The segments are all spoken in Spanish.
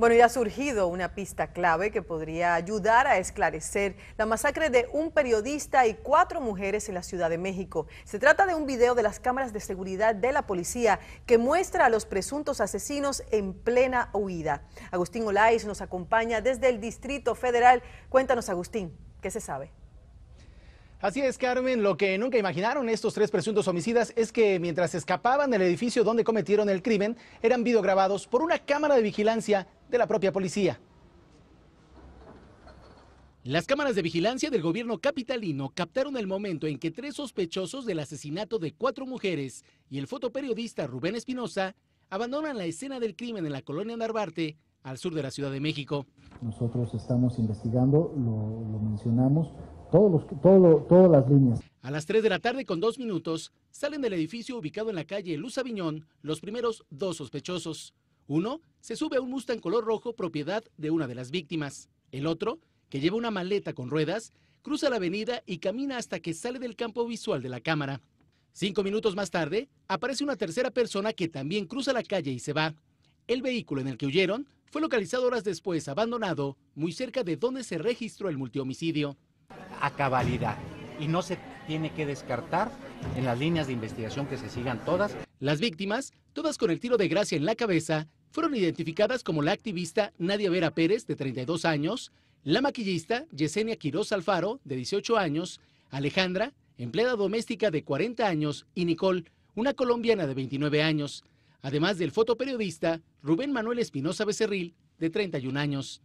Bueno, ya ha surgido una pista clave que podría ayudar a esclarecer la masacre de un periodista y cuatro mujeres en la Ciudad de México. Se trata de un video de las cámaras de seguridad de la policía que muestra a los presuntos asesinos en plena huida. Agustín Olais nos acompaña desde el Distrito Federal. Cuéntanos, Agustín, ¿qué se sabe? Así es, Carmen. Lo que nunca imaginaron estos tres presuntos homicidas es que mientras escapaban del edificio donde cometieron el crimen, eran videograbados por una cámara de vigilancia de la propia policía. Las cámaras de vigilancia del gobierno capitalino captaron el momento en que tres sospechosos del asesinato de cuatro mujeres y el fotoperiodista Rubén Espinosa abandonan la escena del crimen en la colonia Narvarte, al sur de la Ciudad de México. Nosotros estamos investigando, lo, lo mencionamos, todas las líneas. A las 3 de la tarde con dos minutos salen del edificio ubicado en la calle Luz Aviñón los primeros dos sospechosos. Uno se sube a un Mustang color rojo propiedad de una de las víctimas. El otro, que lleva una maleta con ruedas, cruza la avenida y camina hasta que sale del campo visual de la cámara. Cinco minutos más tarde, aparece una tercera persona que también cruza la calle y se va. El vehículo en el que huyeron fue localizado horas después abandonado, muy cerca de donde se registró el multihomicidio a cabalidad y no se tiene que descartar en las líneas de investigación que se sigan todas. Las víctimas, todas con el tiro de gracia en la cabeza, fueron identificadas como la activista Nadia Vera Pérez, de 32 años, la maquillista Yesenia Quiroz Alfaro, de 18 años, Alejandra, empleada doméstica de 40 años, y Nicole, una colombiana de 29 años, además del fotoperiodista Rubén Manuel Espinosa Becerril, de 31 años.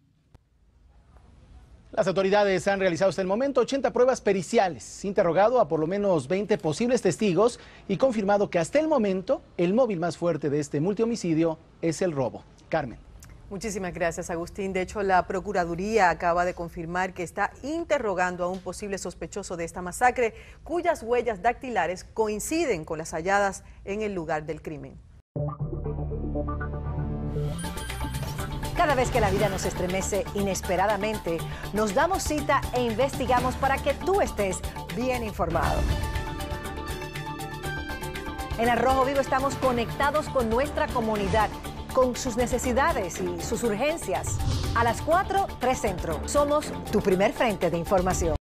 Las autoridades han realizado hasta el momento 80 pruebas periciales, interrogado a por lo menos 20 posibles testigos y confirmado que hasta el momento el móvil más fuerte de este multihomicidio es el robo. Carmen. Muchísimas gracias, Agustín. De hecho, la Procuraduría acaba de confirmar que está interrogando a un posible sospechoso de esta masacre, cuyas huellas dactilares coinciden con las halladas en el lugar del crimen. Cada vez que la vida nos estremece inesperadamente, nos damos cita e investigamos para que tú estés bien informado. En Arrojo Vivo estamos conectados con nuestra comunidad, con sus necesidades y sus urgencias. A las 4, 3 Centro. Somos tu primer frente de información.